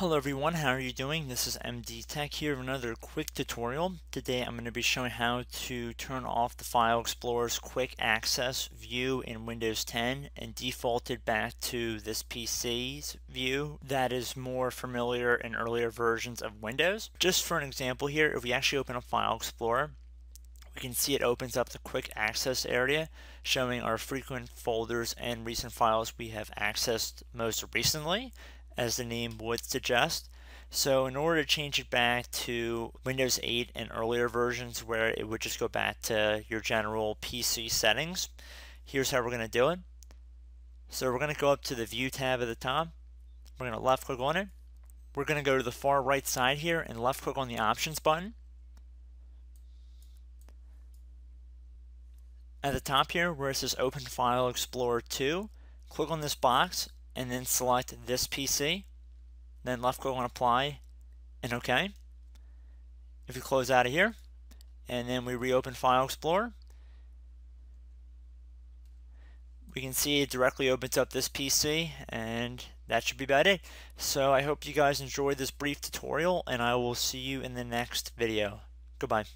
Hello everyone, how are you doing? This is MD Tech here with another quick tutorial. Today I'm going to be showing how to turn off the File Explorer's quick access view in Windows 10 and default it back to this PC's view that is more familiar in earlier versions of Windows. Just for an example here, if we actually open a File Explorer, we can see it opens up the quick access area showing our frequent folders and recent files we have accessed most recently as the name would suggest. So in order to change it back to Windows 8 and earlier versions where it would just go back to your general PC settings, here's how we're going to do it. So we're going to go up to the View tab at the top. We're going to left click on it. We're going to go to the far right side here and left click on the Options button. At the top here where it says Open File Explorer 2, click on this box and then select this PC then left click on apply and OK if you close out of here and then we reopen File Explorer we can see it directly opens up this PC and that should be about it. So I hope you guys enjoyed this brief tutorial and I will see you in the next video. Goodbye.